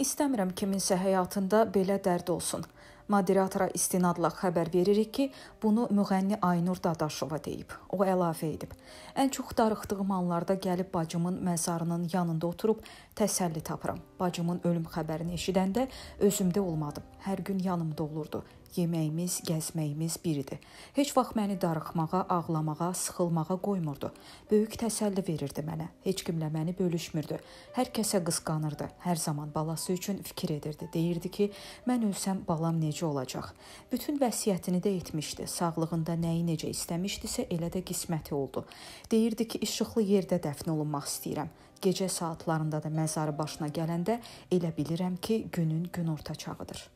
İstəmirəm kiminsə həyatında belə dərd olsun. Moderatora istinadla xəbər veririk ki, bunu müğənni Aynur Dadaşova deyib. O əlavə edib. Ən çox darıxdığım anlarda gəlib bacımın məzarının yanında oturub təsəlli tapıram. Bacımın ölüm xəbərini eşidəndə özümdə olmadım. Hər gün yanımda olurdu. Yeməyimiz, gəzməyimiz biridir. Heç vaxt məni darıxmağa, ağlamağa, sıxılmağa qoymurdu. Böyük təsəlli verirdi mənə. Heç kimlə məni bölüşmürdü. Hər kəsə qısqanırdı. Hər zaman balası üçün fikir edirdi. Deyirdi ki, mən ölsəm balam necə olacaq? Bütün vəsiyyətini də etmişdi. Sağlığında nəyi necə istəmişdisə, elə də qisməti oldu. Deyirdi ki, işıqlı yerdə dəfn olunmaq istəyirəm. Gecə saatlarında da məzarı başına gələndə elə bilirəm ki, günün günorta çağıdır.